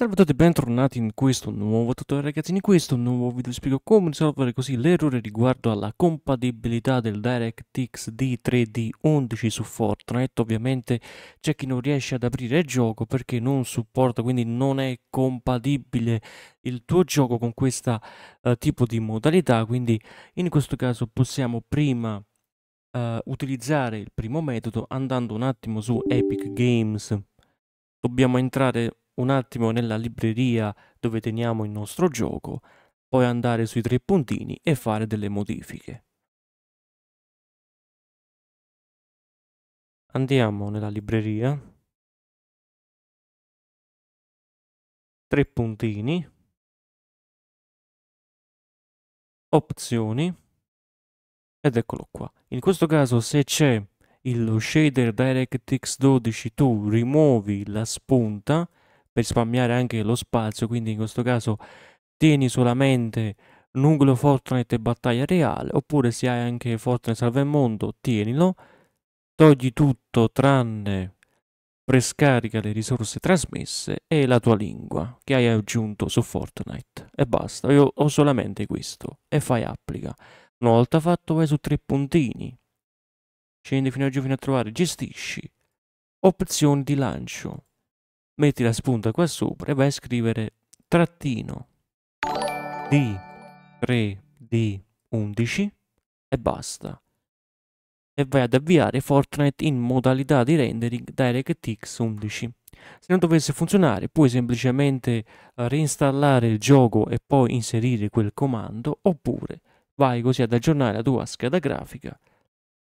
Salve a tutti e bentornati in questo nuovo tutorial ragazzi, in questo nuovo video spiego come risolvere così l'errore riguardo alla compatibilità del DirectX D3 D11 su Fortnite, ovviamente c'è chi non riesce ad aprire il gioco perché non supporta, quindi non è compatibile il tuo gioco con questo uh, eh, tipo di modalità, quindi in questo caso possiamo prima uh, utilizzare il primo metodo andando un attimo su Epic Games, dobbiamo entrare un attimo nella libreria dove teniamo il nostro gioco, poi andare sui tre puntini e fare delle modifiche. Andiamo nella libreria, tre puntini, opzioni, ed eccolo qua. In questo caso se c'è lo shader DirectX 12 tu rimuovi la spunta per spammiare anche lo spazio, quindi in questo caso tieni solamente nucleo Fortnite e Battaglia Reale, oppure se hai anche Fortnite Salve il Mondo, tienilo, togli tutto tranne prescarica le risorse trasmesse e la tua lingua che hai aggiunto su Fortnite e basta, io ho solamente questo e fai applica. Una volta fatto vai su tre puntini, scendi fino a giù fino a trovare gestisci, opzioni di lancio, metti la spunta qua sopra e vai a scrivere trattino D3D11 e basta. E vai ad avviare Fortnite in modalità di rendering DirectX 11. Se non dovesse funzionare puoi semplicemente eh, reinstallare il gioco e poi inserire quel comando oppure vai così ad aggiornare la tua scheda grafica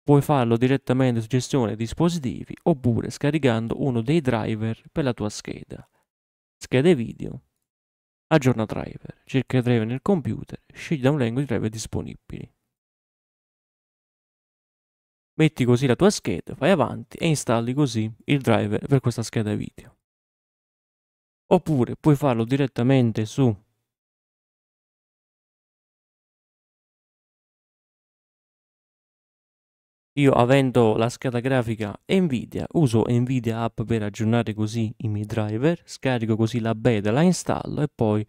Puoi farlo direttamente su gestione dispositivi oppure scaricando uno dei driver per la tua scheda. Schede video. Aggiorna driver. Cerca driver nel computer. Scegli da un elenco di driver disponibili. Metti così la tua scheda, fai avanti e installi così il driver per questa scheda video. Oppure puoi farlo direttamente su Io avendo la scheda grafica Nvidia, uso Nvidia app per aggiornare così i miei driver, scarico così la beta, la installo e poi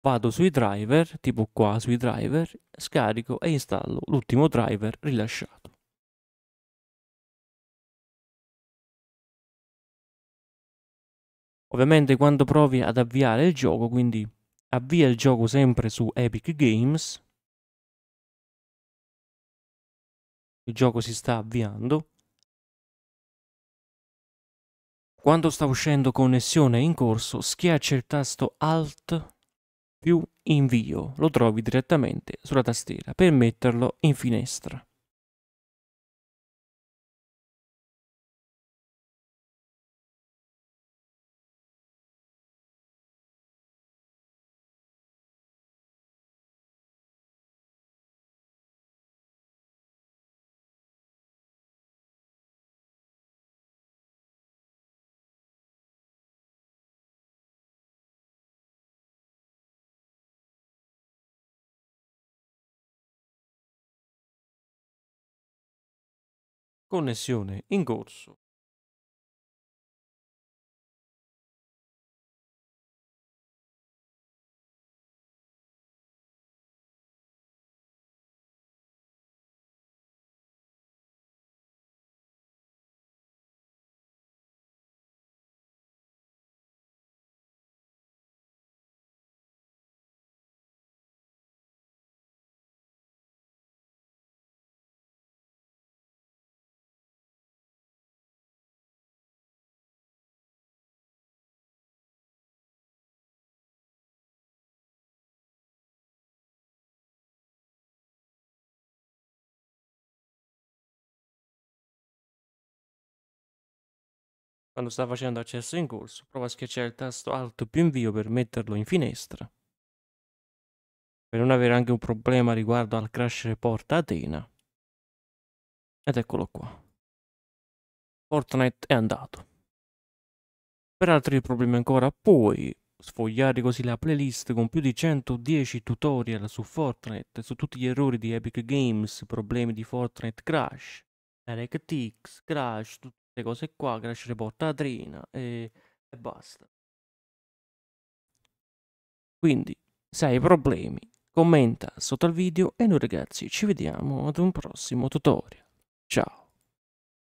vado sui driver, tipo qua sui driver, scarico e installo l'ultimo driver rilasciato. Ovviamente quando provi ad avviare il gioco, quindi avvia il gioco sempre su Epic Games, Il gioco si sta avviando. Quando sta uscendo connessione in corso, schiaccia il tasto Alt più invio. Lo trovi direttamente sulla tastiera per metterlo in finestra. Connessione in corso. quando sta facendo accesso in corso, prova a schiacciare il tasto Alt più invio per metterlo in finestra. Per non avere anche un problema riguardo al crash report Atena. Ed eccolo qua. Fortnite è andato. Per altri problemi ancora puoi sfogliare così la playlist con più di 110 tutorial su Fortnite, su tutti gli errori di Epic Games, problemi di Fortnite Crash, DirectX, Crash, queste cose qua, crescere portatrina e, e basta. Quindi, se hai problemi, commenta sotto al video e noi ragazzi ci vediamo ad un prossimo tutorial. Ciao!